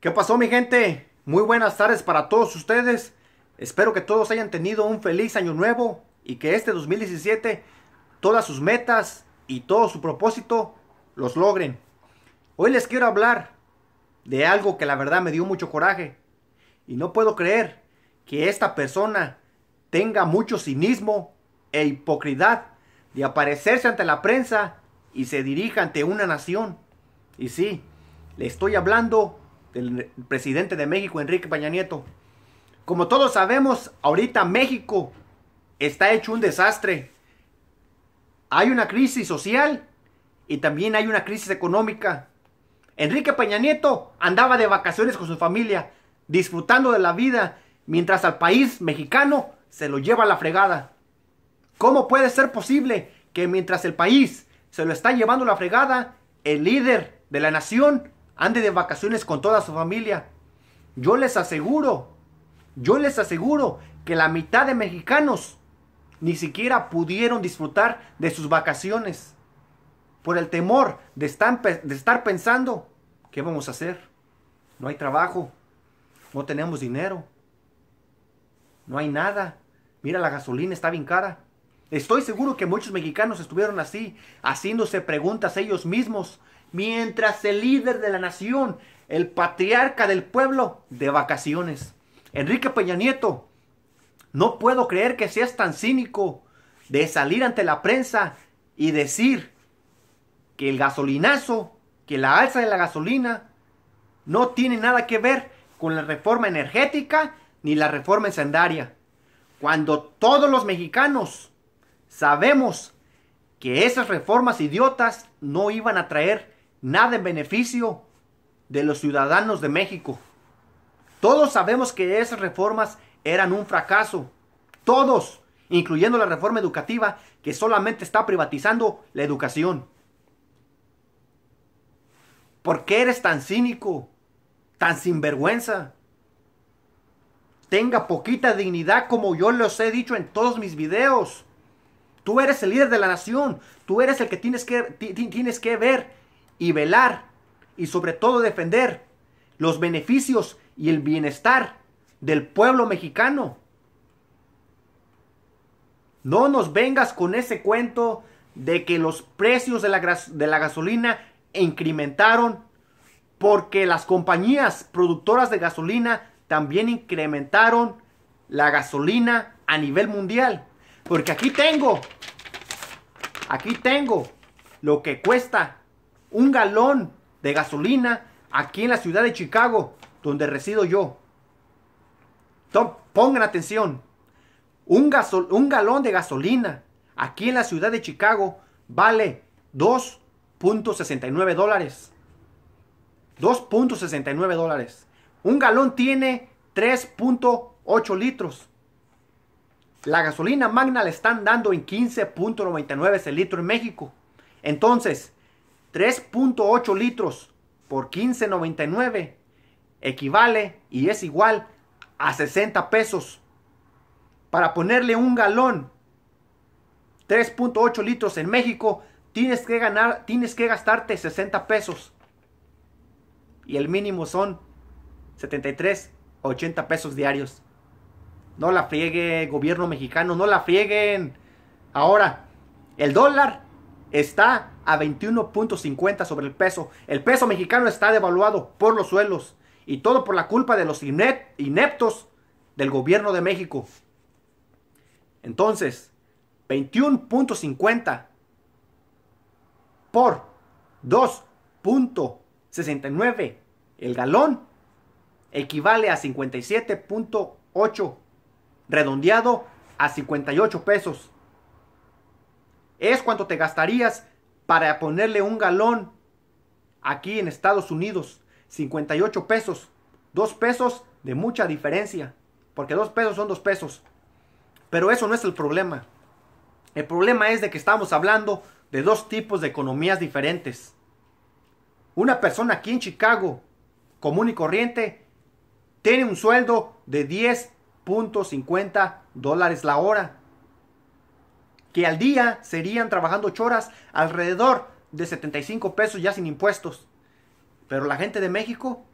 ¿Qué pasó mi gente? Muy buenas tardes para todos ustedes. Espero que todos hayan tenido un feliz año nuevo y que este 2017 todas sus metas y todo su propósito los logren. Hoy les quiero hablar de algo que la verdad me dio mucho coraje y no puedo creer que esta persona tenga mucho cinismo e hipocridad de aparecerse ante la prensa y se dirija ante una nación. Y sí, le estoy hablando el presidente de México, Enrique Peña Nieto. Como todos sabemos, ahorita México está hecho un desastre. Hay una crisis social y también hay una crisis económica. Enrique Peña Nieto andaba de vacaciones con su familia, disfrutando de la vida, mientras al país mexicano se lo lleva la fregada. ¿Cómo puede ser posible que mientras el país se lo está llevando a la fregada, el líder de la nación ande de vacaciones con toda su familia. Yo les aseguro, yo les aseguro que la mitad de mexicanos ni siquiera pudieron disfrutar de sus vacaciones por el temor de estar, de estar pensando, ¿qué vamos a hacer? No hay trabajo, no tenemos dinero, no hay nada. Mira, la gasolina está bien cara. Estoy seguro que muchos mexicanos estuvieron así, haciéndose preguntas ellos mismos mientras el líder de la nación, el patriarca del pueblo, de vacaciones. Enrique Peña Nieto, no puedo creer que seas tan cínico de salir ante la prensa y decir que el gasolinazo, que la alza de la gasolina, no tiene nada que ver con la reforma energética ni la reforma encendaria. Cuando todos los mexicanos sabemos que esas reformas idiotas no iban a traer nada en beneficio de los ciudadanos de México. Todos sabemos que esas reformas eran un fracaso. Todos, incluyendo la reforma educativa que solamente está privatizando la educación. ¿Por qué eres tan cínico? Tan sinvergüenza. Tenga poquita dignidad como yo les he dicho en todos mis videos. Tú eres el líder de la nación. Tú eres el que tienes que, tienes que ver y velar y sobre todo defender los beneficios y el bienestar del pueblo mexicano. No nos vengas con ese cuento de que los precios de la, de la gasolina incrementaron porque las compañías productoras de gasolina también incrementaron la gasolina a nivel mundial. Porque aquí tengo, aquí tengo lo que cuesta un galón de gasolina aquí en la ciudad de Chicago, donde resido yo. pongan atención. Un, un galón de gasolina aquí en la ciudad de Chicago vale 2.69 dólares. 2.69 dólares. Un galón tiene 3.8 litros. La gasolina magna le están dando en 15.99 el litro en México. Entonces, 3.8 litros por 15.99 equivale y es igual a 60 pesos. Para ponerle un galón 3.8 litros en México, tienes que ganar, tienes que gastarte 60 pesos. Y el mínimo son 73 80 pesos diarios. No la friegue gobierno mexicano, no la frieguen. Ahora, el dólar está a 21.50 sobre el peso. El peso mexicano está devaluado por los suelos y todo por la culpa de los ineptos del gobierno de México. Entonces, 21.50 por 2.69 el galón equivale a 57.8 redondeado a 58 pesos. Es cuánto te gastarías para ponerle un galón aquí en Estados Unidos. 58 pesos. Dos pesos de mucha diferencia. Porque dos pesos son dos pesos. Pero eso no es el problema. El problema es de que estamos hablando de dos tipos de economías diferentes. Una persona aquí en Chicago, común y corriente, tiene un sueldo de 10.50 dólares la hora que al día serían trabajando ocho horas alrededor de 75 pesos ya sin impuestos. Pero la gente de México,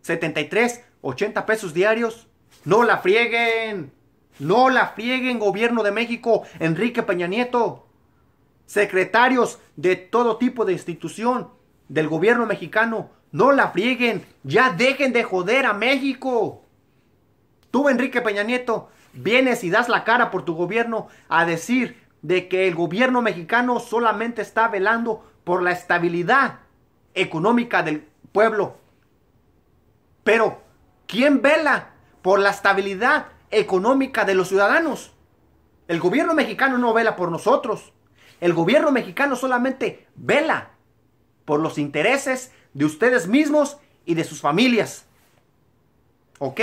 73, 80 pesos diarios. No la frieguen. No la frieguen, gobierno de México, Enrique Peña Nieto. Secretarios de todo tipo de institución del gobierno mexicano, no la frieguen. Ya dejen de joder a México. Tú, Enrique Peña Nieto, vienes y das la cara por tu gobierno a decir de que el gobierno mexicano solamente está velando por la estabilidad económica del pueblo. Pero, ¿quién vela por la estabilidad económica de los ciudadanos? El gobierno mexicano no vela por nosotros. El gobierno mexicano solamente vela por los intereses de ustedes mismos y de sus familias. ¿Ok?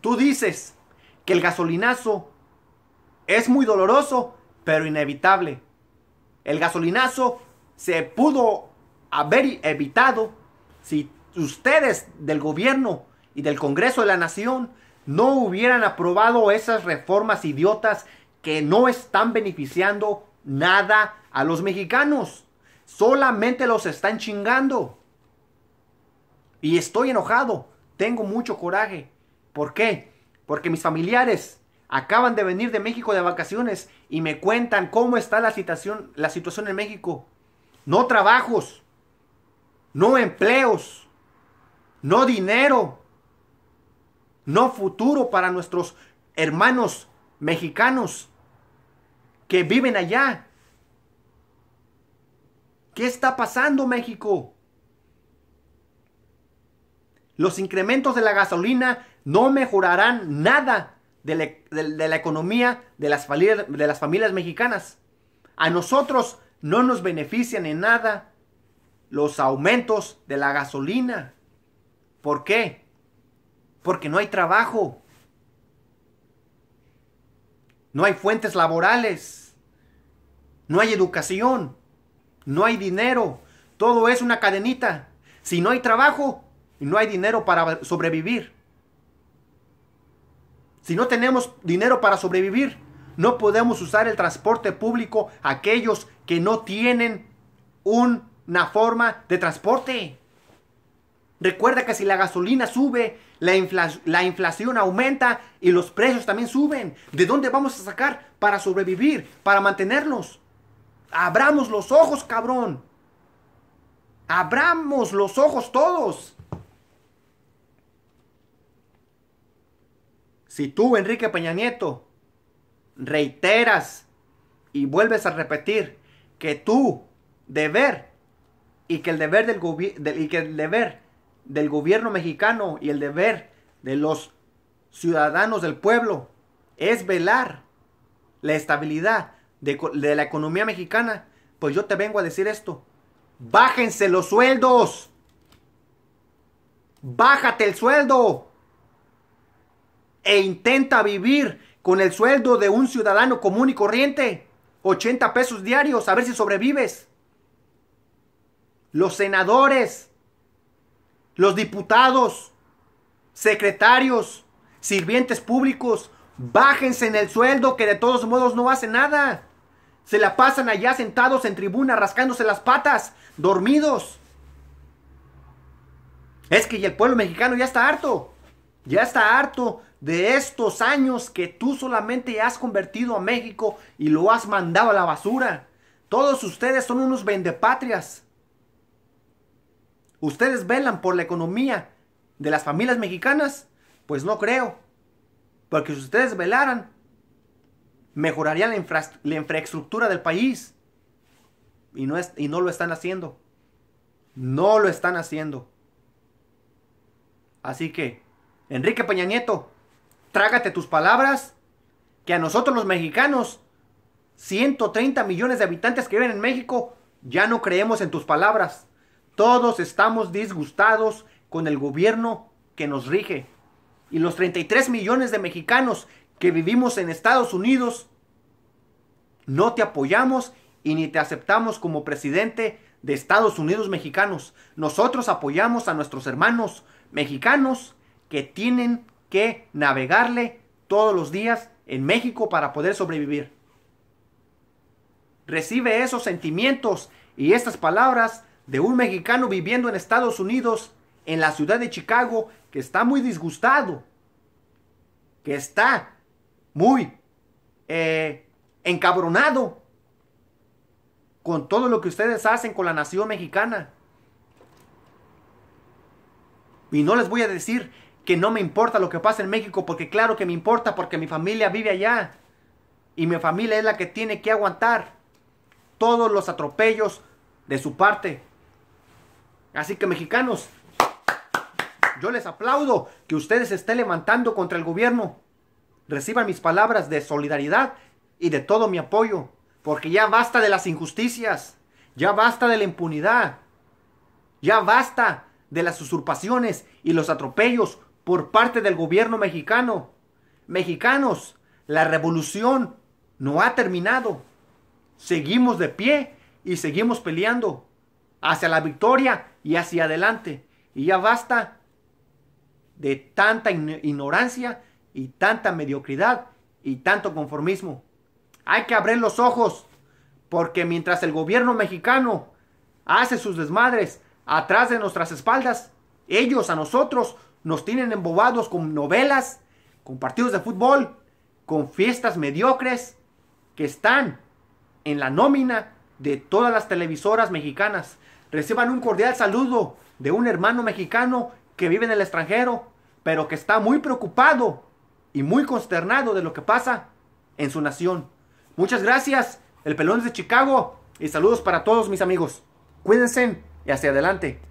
Tú dices que el gasolinazo es muy doloroso, pero inevitable. El gasolinazo se pudo haber evitado si ustedes del gobierno y del Congreso de la Nación no hubieran aprobado esas reformas idiotas que no están beneficiando nada a los mexicanos. Solamente los están chingando. Y estoy enojado. Tengo mucho coraje. ¿Por qué? Porque mis familiares acaban de venir de México de vacaciones y me cuentan cómo está la situación, la situación en México. No trabajos, no empleos, no dinero, no futuro para nuestros hermanos mexicanos que viven allá. ¿Qué está pasando México? Los incrementos de la gasolina no mejorarán nada de la, economía de las, familias, de las familias mexicanas. A nosotros no nos benefician en nada los aumentos de la gasolina. ¿Por qué? Porque no hay trabajo. No hay fuentes laborales. No hay educación. No hay dinero. Todo es una cadenita. Si no hay trabajo, no hay dinero para sobrevivir. Si no tenemos dinero para sobrevivir, no podemos usar el transporte público aquellos que no tienen una forma de transporte. Recuerda que si la gasolina sube, la, la, inflación aumenta y los precios también suben. ¿De dónde vamos a sacar para sobrevivir, para mantenernos? Abramos los ojos, cabrón. Abramos los ojos todos. Si tú, Enrique Peña Nieto, reiteras y vuelves a repetir que tu deber y que el deber del, y que el deber del gobierno mexicano y el deber de los ciudadanos del pueblo es velar la estabilidad de, de, la economía mexicana, pues yo te vengo a decir esto. Bájense los sueldos. Bájate el sueldo e intenta vivir con el sueldo de un ciudadano común y corriente, 80 pesos diarios, a ver si sobrevives. Los senadores, los diputados, secretarios, sirvientes públicos, bájense en el sueldo que de todos modos no hace nada. Se la pasan allá sentados en tribuna, rascándose las patas, dormidos. Es que el pueblo mexicano ya está harto. Ya está harto de estos años que tú solamente has convertido a México y lo has mandado a la basura. Todos ustedes son unos vendepatrias. ¿Ustedes velan por la economía de las familias mexicanas? Pues no creo. Porque si ustedes velaran, mejoraría la, infraestructura del país. y no lo están haciendo. No lo están haciendo. Así que Enrique Peña Nieto, trágate tus palabras, que a nosotros los mexicanos, 130 millones de habitantes que viven en México, ya no creemos en tus palabras. Todos estamos disgustados con el gobierno que nos rige. Y los 33 millones de mexicanos que vivimos en Estados Unidos, no te apoyamos y ni te aceptamos como presidente de Estados Unidos mexicanos. Nosotros apoyamos a nuestros hermanos mexicanos que tienen que navegarle todos los días en México para poder sobrevivir. Recibe esos sentimientos y estas palabras de un mexicano viviendo en Estados Unidos, en la ciudad de Chicago, que está muy disgustado, que está muy eh, encabronado con todo lo que ustedes hacen con la nación mexicana. Y no les voy a decir que no me importa lo que pasa en México, porque claro que me importa, porque mi familia vive allá. Y mi familia es la que tiene que aguantar todos los atropellos de su parte. Así que mexicanos, yo les aplaudo que ustedes estén levantando contra el gobierno. Reciban mis palabras de solidaridad y de todo mi apoyo, porque ya basta de las injusticias, ya basta de la impunidad, ya basta de las usurpaciones y los atropellos por parte del gobierno mexicano. Mexicanos, la revolución no ha terminado. Seguimos de pie y seguimos peleando hacia la victoria y hacia adelante. Y ya basta de tanta ignorancia y tanta mediocridad y tanto conformismo. Hay que abrir los ojos porque mientras el gobierno mexicano hace sus desmadres atrás de nuestras espaldas, ellos a nosotros nos tienen embobados con novelas, con partidos de fútbol, con fiestas mediocres que están en la nómina de todas las televisoras mexicanas. Reciban un cordial saludo de un hermano mexicano que vive en el extranjero, pero que está muy preocupado y muy consternado de lo que pasa en su nación. Muchas gracias, el pelón de Chicago, y saludos para todos mis amigos. Cuídense y hacia adelante.